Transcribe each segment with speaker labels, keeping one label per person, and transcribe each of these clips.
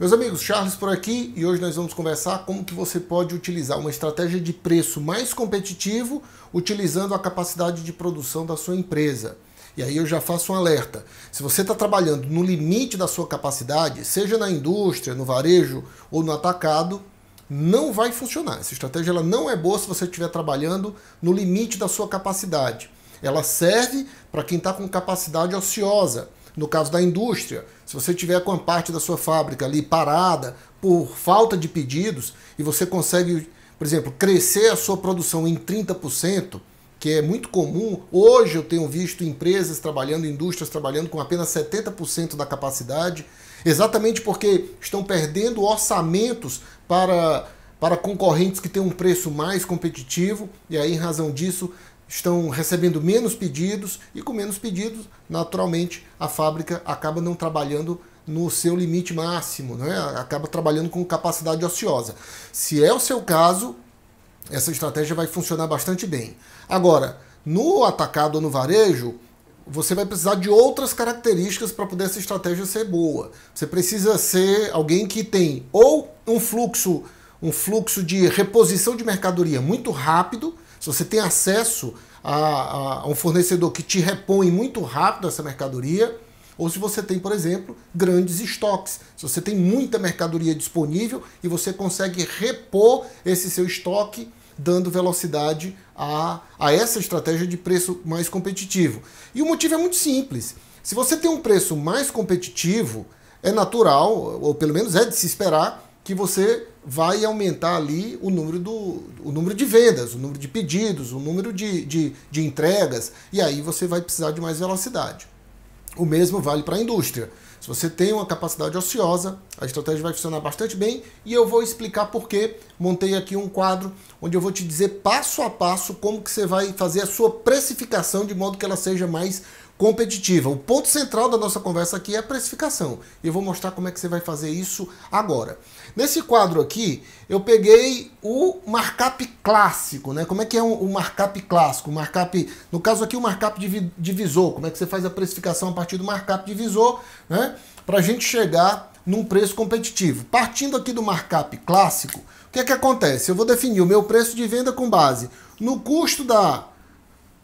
Speaker 1: Meus amigos, Charles por aqui e hoje nós vamos conversar como que você pode utilizar uma estratégia de preço mais competitivo utilizando a capacidade de produção da sua empresa. E aí eu já faço um alerta. Se você está trabalhando no limite da sua capacidade, seja na indústria, no varejo ou no atacado, não vai funcionar. Essa estratégia ela não é boa se você estiver trabalhando no limite da sua capacidade. Ela serve para quem está com capacidade ociosa no caso da indústria, se você tiver com a parte da sua fábrica ali parada por falta de pedidos e você consegue, por exemplo, crescer a sua produção em 30%, que é muito comum. Hoje eu tenho visto empresas trabalhando, indústrias trabalhando com apenas 70% da capacidade, exatamente porque estão perdendo orçamentos para para concorrentes que têm um preço mais competitivo, e aí, em razão disso, estão recebendo menos pedidos e com menos pedidos, naturalmente, a fábrica acaba não trabalhando no seu limite máximo, né? acaba trabalhando com capacidade ociosa. Se é o seu caso, essa estratégia vai funcionar bastante bem. Agora, no atacado ou no varejo, você vai precisar de outras características para poder essa estratégia ser boa. Você precisa ser alguém que tem ou um fluxo um fluxo de reposição de mercadoria muito rápido, se você tem acesso a, a, um fornecedor que te repõe muito rápido essa mercadoria, ou se você tem, por exemplo, grandes estoques. Se você tem muita mercadoria disponível e você consegue repor esse seu estoque dando velocidade a, a essa estratégia de preço mais competitivo. E o motivo é muito simples. Se você tem um preço mais competitivo, é natural, ou pelo menos é de se esperar, que você vai aumentar ali o número, do, o número de vendas, o número de pedidos, o número de, de, de entregas, e aí você vai precisar de mais velocidade. O mesmo vale para a indústria. Se você tem uma capacidade ociosa, a estratégia vai funcionar bastante bem e eu vou explicar por que montei aqui um quadro onde eu vou te dizer passo a passo como que você vai fazer a sua precificação de modo que ela seja mais competitiva. O ponto central da nossa conversa aqui é a precificação. E eu vou mostrar como é que você vai fazer isso agora. Nesse quadro aqui, eu peguei o markup clássico, né? Como é que é o um, um markup clássico? markup, no caso aqui, o markup divisor. Como é que você faz a precificação a partir do markup divisor, né? Para a gente chegar num preço competitivo. Partindo aqui do markup clássico, o que é que acontece? Eu vou definir o meu preço de venda com base no custo da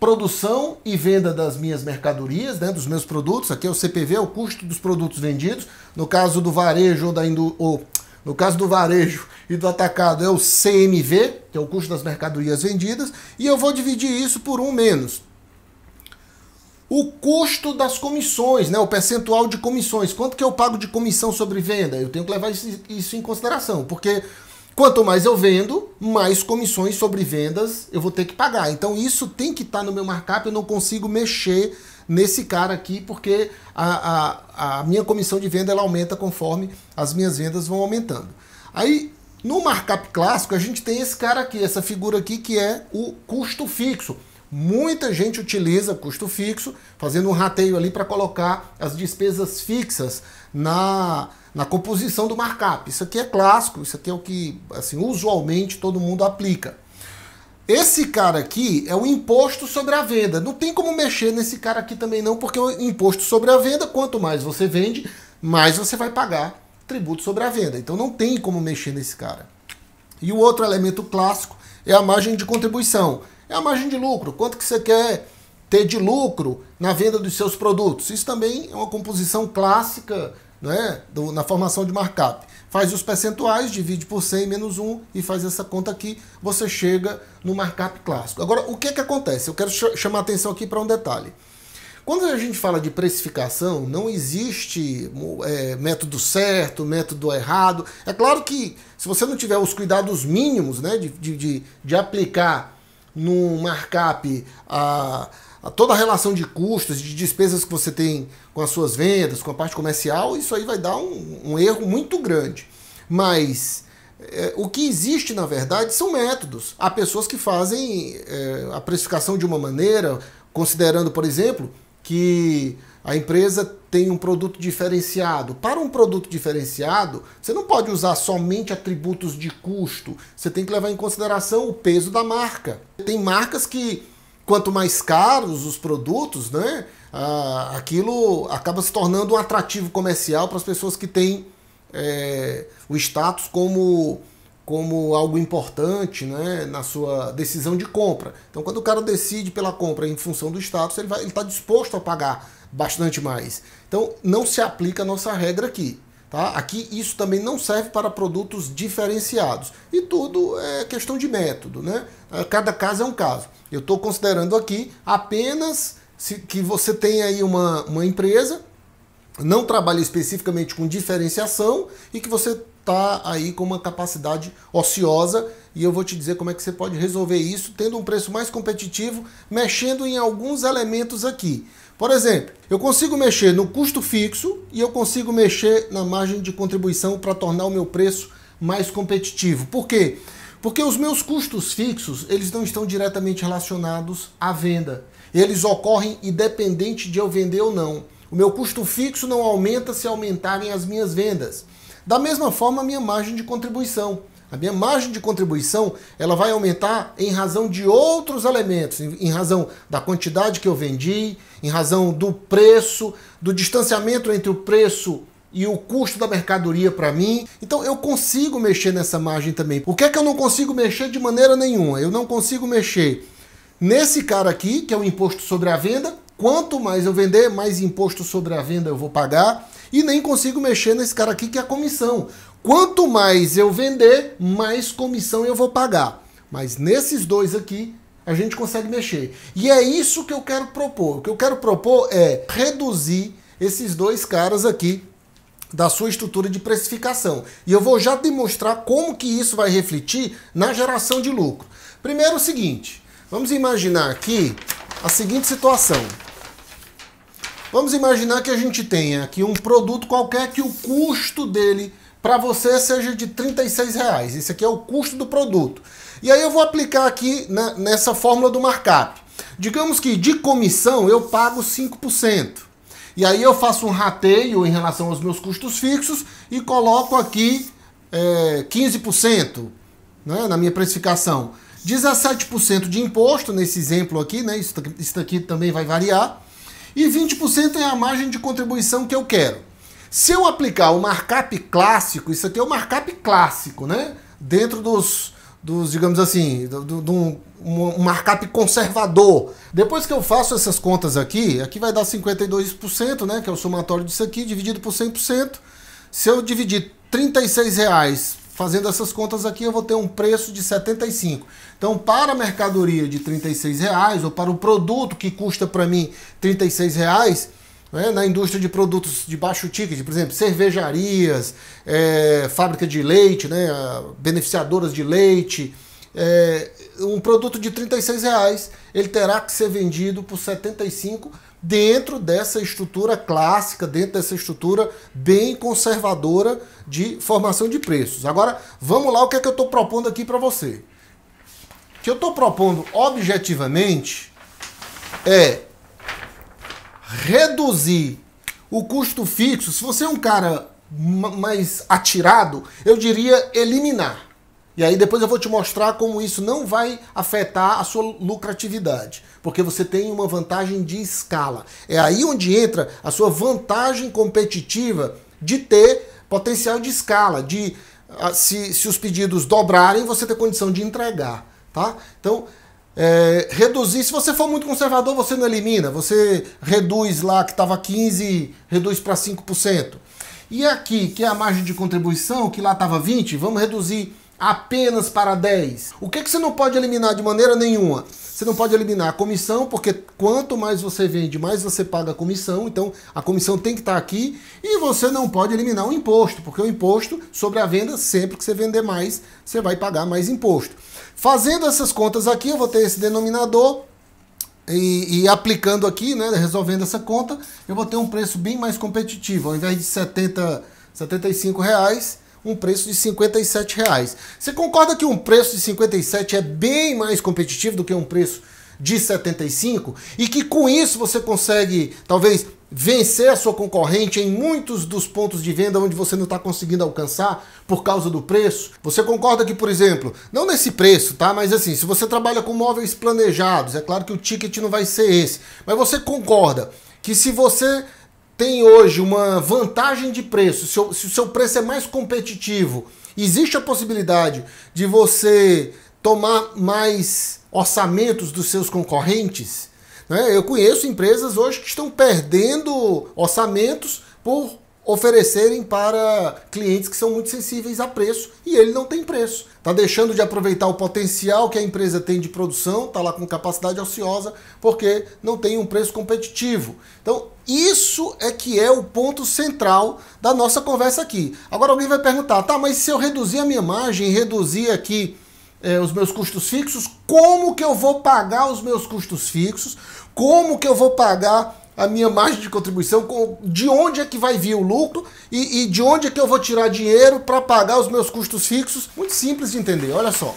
Speaker 1: produção e venda das minhas mercadorias, né, dos meus produtos. Aqui é o CPV, é o custo dos produtos vendidos. No caso do varejo ou da indu... ou, no caso do varejo e do atacado é o CMV, que é o custo das mercadorias vendidas, e eu vou dividir isso por um menos. O custo das comissões, né, o percentual de comissões, quanto que eu pago de comissão sobre venda? Eu tenho que levar isso em consideração, porque Quanto mais eu vendo, mais comissões sobre vendas eu vou ter que pagar. Então isso tem que estar tá no meu markup, eu não consigo mexer nesse cara aqui, porque a, a, a minha comissão de venda ela aumenta conforme as minhas vendas vão aumentando. Aí no markup clássico a gente tem esse cara aqui, essa figura aqui que é o custo fixo. Muita gente utiliza custo fixo, fazendo um rateio ali para colocar as despesas fixas na, na composição do markup. Isso aqui é clássico, isso aqui é o que assim, usualmente todo mundo aplica. Esse cara aqui é o imposto sobre a venda. Não tem como mexer nesse cara aqui também não, porque o imposto sobre a venda, quanto mais você vende, mais você vai pagar tributo sobre a venda. Então não tem como mexer nesse cara. E o outro elemento clássico é a margem de contribuição. É a margem de lucro, quanto que você quer ter de lucro na venda dos seus produtos. Isso também é uma composição clássica né, do, na formação de markup. Faz os percentuais, divide por 100 menos 1 e faz essa conta aqui, você chega no markup clássico. Agora, o que, é que acontece? Eu quero ch chamar atenção aqui para um detalhe. Quando a gente fala de precificação, não existe hum, é, método certo, método errado. É claro que se você não tiver os cuidados mínimos né, de, de, de aplicar num markup a toda a relação de custos, de despesas que você tem com as suas vendas, com a parte comercial, isso aí vai dar um, um erro muito grande. Mas é, o que existe, na verdade, são métodos. Há pessoas que fazem é, a precificação de uma maneira, considerando, por exemplo, que a empresa tem um produto diferenciado. Para um produto diferenciado, você não pode usar somente atributos de custo. Você tem que levar em consideração o peso da marca. Tem marcas que quanto mais caros os produtos, né, ah, aquilo acaba se tornando um atrativo comercial para as pessoas que têm é, o status como, como algo importante né, na sua decisão de compra. Então, quando o cara decide pela compra em função do status, ele está disposto a pagar bastante mais. Então, não se aplica a nossa regra aqui. Tá? Aqui isso também não serve para produtos diferenciados. E tudo é questão de método, né? É, cada caso é um caso. Eu estou considerando aqui apenas se que você tem aí uma, uma empresa, não trabalha especificamente com diferenciação e que você está aí com uma capacidade ociosa e eu vou te dizer como é que você pode resolver isso tendo um preço mais competitivo, mexendo em alguns elementos aqui. Por exemplo, eu consigo mexer no custo fixo e eu consigo mexer na margem de contribuição para tornar o meu preço mais competitivo. Por quê? Porque os meus custos fixos, eles não estão diretamente relacionados à venda. Eles ocorrem independente de eu vender ou não. O meu custo fixo não aumenta se aumentarem as minhas vendas. Da mesma forma, a minha margem de contribuição. A minha margem de contribuição ela vai aumentar em razão de outros elementos, em razão da quantidade que eu vendi, em razão do preço, do distanciamento entre o preço e o custo da mercadoria para mim. Então eu consigo mexer nessa margem também. O que é que eu não consigo mexer de maneira nenhuma? Eu não consigo mexer nesse cara aqui, que é o imposto sobre a venda. Quanto mais eu vender, mais imposto sobre a venda eu vou pagar. E nem consigo mexer nesse cara aqui que é a comissão. Quanto mais eu vender, mais comissão eu vou pagar. Mas nesses dois aqui, a gente consegue mexer. E é isso que eu quero propor. O que eu quero propor é reduzir esses dois caras aqui da sua estrutura de precificação. E eu vou já demonstrar como que isso vai refletir na geração de lucro. Primeiro o seguinte, vamos imaginar aqui a seguinte situação. Vamos imaginar que a gente tenha aqui um produto qualquer que o custo dele para você seja de 36 reais. Esse aqui é o custo do produto. E aí eu vou aplicar aqui na, né, nessa fórmula do markup. Digamos que de comissão eu pago 5%. E aí eu faço um rateio em relação aos meus custos fixos e coloco aqui é, 15% né, na minha precificação. 17% de imposto nesse exemplo aqui, né? Isso, tá, isso aqui também vai variar. E 20% é a margem de contribuição que eu quero. Se eu aplicar o markup clássico, isso aqui é o markup clássico, né? Dentro dos, dos digamos assim, de um, um markup conservador. Depois que eu faço essas contas aqui, aqui vai dar 52%, né? Que é o somatório disso aqui, dividido por 100%. Se eu dividir 36 reais fazendo essas contas aqui, eu vou ter um preço de 75. Então, para a mercadoria de 36 reais ou para o produto que custa para mim 36 reais, né, na indústria de produtos de baixo ticket, por exemplo, cervejarias, é, fábrica de leite, né, beneficiadoras de leite. É, um produto de 36 reais ele terá que ser vendido por 75 dentro dessa estrutura clássica, dentro dessa estrutura bem conservadora de formação de preços. Agora, vamos lá o que é que eu estou propondo aqui para você. O que eu estou propondo objetivamente é reduzir o custo fixo, se você é um cara mais atirado, eu diria eliminar. E aí depois eu vou te mostrar como isso não vai afetar a sua lucratividade, porque você tem uma vantagem de escala. É aí onde entra a sua vantagem competitiva de ter potencial de escala, de ah, se, se os pedidos dobrarem, você ter condição de entregar, tá? Então, é, reduzir. Se você for muito conservador, você não elimina, você reduz lá que estava 15, reduz para 5%. E aqui, que é a margem de contribuição, que lá estava 20, vamos reduzir apenas para 10. O que, que você não pode eliminar de maneira nenhuma? Você não pode eliminar a comissão, porque quanto mais você vende, mais você paga a comissão, então a comissão tem que estar tá aqui. E você não pode eliminar o imposto, porque o imposto sobre a venda, sempre que você vender mais, você vai pagar mais imposto. Fazendo essas contas aqui, eu vou ter esse denominador, e, e, aplicando aqui, né, resolvendo essa conta, eu vou ter um preço bem mais competitivo. Ao invés de 70, 75 reais, um preço de 57 reais. Você concorda que um preço de 57 é bem mais competitivo do que um preço de 75 e que com isso você consegue talvez vencer a sua concorrente em muitos dos pontos de venda onde você não está conseguindo alcançar por causa do preço? Você concorda que, por exemplo, não nesse preço, tá? Mas assim, se você trabalha com móveis planejados, é claro que o ticket não vai ser esse, mas você concorda que se você tem hoje uma vantagem de preço, se o, se o seu preço é mais competitivo, existe a possibilidade de você tomar mais orçamentos dos seus concorrentes? Né? Eu conheço empresas hoje que estão perdendo orçamentos por oferecerem para clientes que são muito sensíveis a preço e ele não tem preço. Está deixando de aproveitar o potencial que a empresa tem de produção, está lá com capacidade ociosa, porque não tem um preço competitivo. Então, isso é que é o ponto central da nossa conversa aqui. Agora alguém vai perguntar, tá, mas se eu reduzir a minha margem, reduzir aqui é, os meus custos fixos, como que eu vou pagar os meus custos fixos? Como que eu vou pagar a minha margem de contribuição, de onde é que vai vir o lucro e, e de onde é que eu vou tirar dinheiro para pagar os meus custos fixos. Muito simples de entender, olha só.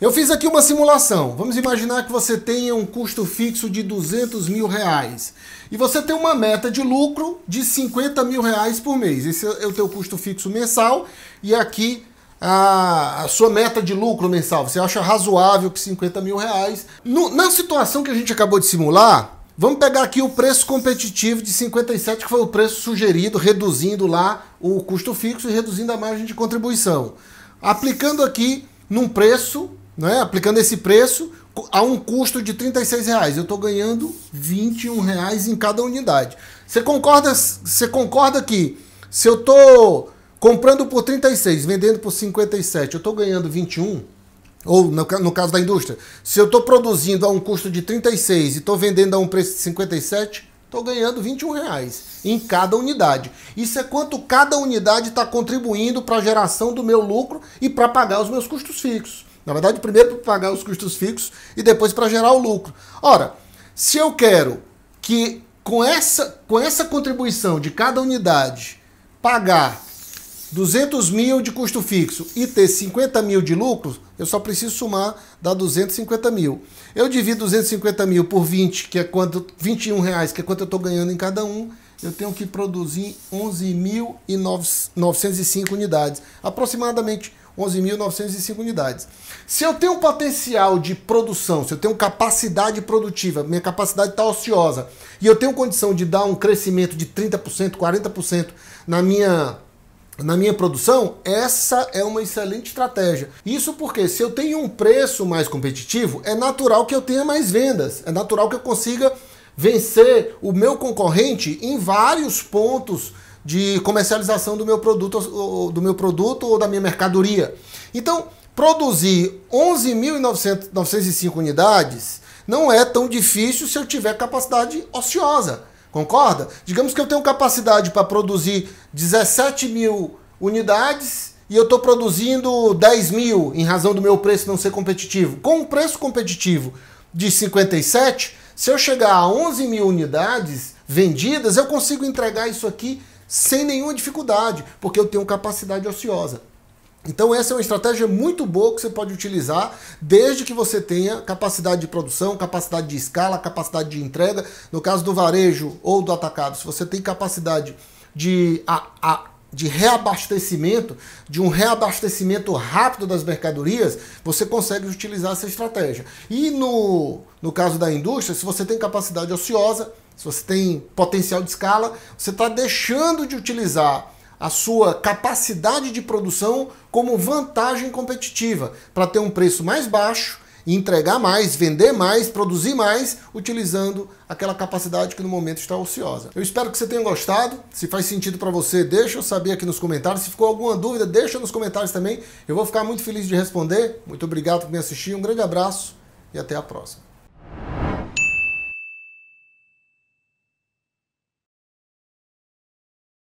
Speaker 1: Eu fiz aqui uma simulação. Vamos imaginar que você tenha um custo fixo de 200 mil reais e você tem uma meta de lucro de 50 mil reais por mês. Esse é, é o teu custo fixo mensal e aqui a, a sua meta de lucro mensal. Você acha razoável que 50 mil reais? No, na situação que a gente acabou de simular, Vamos pegar aqui o preço competitivo de 57, que foi o preço sugerido, reduzindo lá o custo fixo e reduzindo a margem de contribuição. Aplicando aqui num preço, né? aplicando esse preço a um custo de R$ reais, eu estou ganhando R$ reais em cada unidade. Você concorda, você concorda que se eu estou comprando por 36, vendendo por 57, eu estou ganhando 21? Ou no, no caso da indústria, se eu estou produzindo a um custo de 36 e estou vendendo a um preço de 57, estou ganhando 21 reais em cada unidade. Isso é quanto cada unidade está contribuindo para a geração do meu lucro e para pagar os meus custos fixos. Na verdade, primeiro para pagar os custos fixos e depois para gerar o lucro. Ora, se eu quero que com essa, com essa contribuição de cada unidade pagar 200 mil de custo fixo e ter 50 mil de lucro, eu só preciso somar, dá 250 mil. Eu divido 250 mil por 20, que é quanto, 21 reais, que é quanto eu estou ganhando em cada um, eu tenho que produzir 11.905 unidades, aproximadamente 11.905 unidades. Se eu tenho um potencial de produção, se eu tenho capacidade produtiva, minha capacidade está ociosa, e eu tenho condição de dar um crescimento de 30%, 40% na minha na minha produção, essa é uma excelente estratégia. Isso porque se eu tenho um preço mais competitivo, é natural que eu tenha mais vendas, é natural que eu consiga vencer o meu concorrente em vários pontos de comercialização do meu produto, do meu produto ou da minha mercadoria. Então, produzir 11.905 unidades não é tão difícil se eu tiver capacidade ociosa. Concorda? Digamos que eu tenho capacidade para produzir 17 mil unidades e eu estou produzindo 10 mil em razão do meu preço não ser competitivo. Com um preço competitivo de 57, se eu chegar a 11 mil unidades vendidas, eu consigo entregar isso aqui sem nenhuma dificuldade, porque eu tenho capacidade ociosa. Então essa é uma estratégia muito boa que você pode utilizar desde que você tenha capacidade de produção, capacidade de escala, capacidade de entrega. No caso do varejo ou do atacado, se você tem capacidade de, a, a, de reabastecimento, de um reabastecimento rápido das mercadorias, você consegue utilizar essa estratégia. E no, no caso da indústria, se você tem capacidade ociosa, se você tem potencial de escala, você está deixando de utilizar a sua capacidade de produção como vantagem competitiva para ter um preço mais baixo, entregar mais, vender mais, produzir mais, utilizando aquela capacidade que no momento está ociosa. Eu espero que você tenha gostado. Se faz sentido para você, deixa eu saber aqui nos comentários. Se ficou alguma dúvida, deixa nos comentários também. Eu vou ficar muito feliz de responder. Muito obrigado por me assistir. Um grande abraço e até a próxima.